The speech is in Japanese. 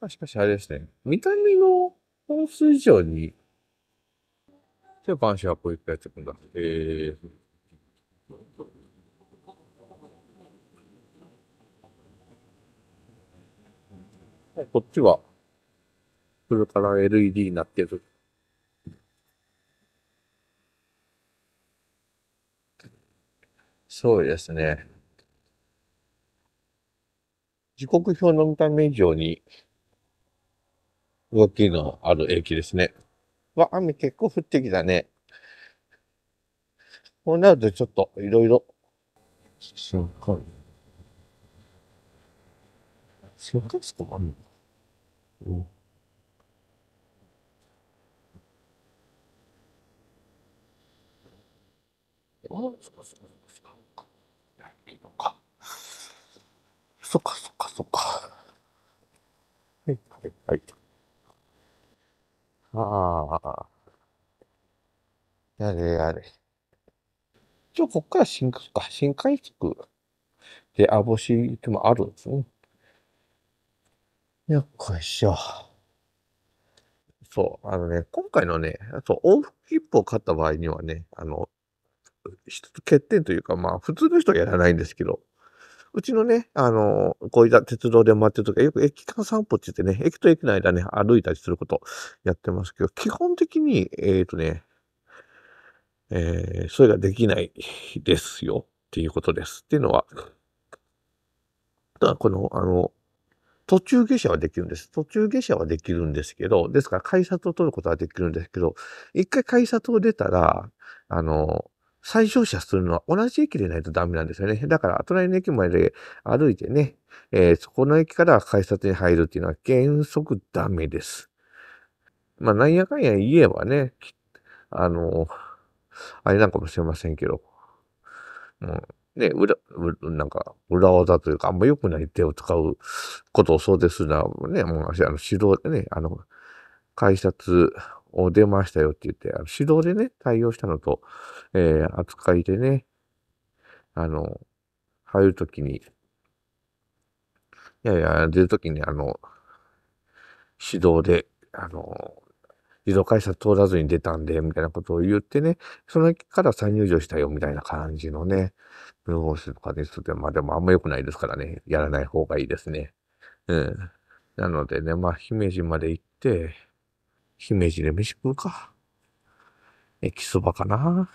まあ、しかしあれですね、見た目の本数以上に、で、を関心はこういったやつくんだ。えーこっちは、それから LED になってる。そうですね。時刻表の見た目以上に、動きのある駅ですね。わ、雨結構降ってきたね。こうなるとちょっといろいろ。新幹新幹線か、あるのうん。あ、そっかそっかそっか。いいのか。そっかそっかそっか。はい、はい、はい。ああ。やれやれ。じゃこっから新、か、新海地区で網干でもあるんですね。よっこいしょ。そう、あのね、今回のね、そう、往復切符を買った場合にはね、あの、一つ欠点というか、まあ、普通の人はやらないんですけど、うちのね、あの、こういった鉄道で回ってるとはよく駅間散歩って言ってね、駅と駅の間ね、歩いたりすることやってますけど、基本的に、えっ、ー、とね、えー、それができないですよっていうことです。っていうのは、ただこの、あの、途中下車はできるんです。途中下車はできるんですけど、ですから改札を取ることはできるんですけど、一回改札を出たら、あの、再乗車するのは同じ駅でないとダメなんですよね。だから、隣の駅まで歩いてね、えー、そこの駅から改札に入るっていうのは原則ダメです。まあ、なんやかんや言えばね、あの、あれなんかもしれませんけど、うん、ね、裏、なんか、裏技というか、あんま良くない手を使うことを想定するのはね、もう、あの、指導でね、あの、改札出ましたよって言って、あの指導でね、対応したのと、えー、扱いでね、あの、入るときに、いやいや、出るときに、あの、指導で、あの、自動改札通らずに出たんで、みたいなことを言ってね、その時から再入場したよ、みたいな感じのね、ブルースとかですと、まあでもあんま良くないですからね、やらない方がいいですね。うん。なのでね、まあ、姫路まで行って、姫路で飯食うか。駅そばかな。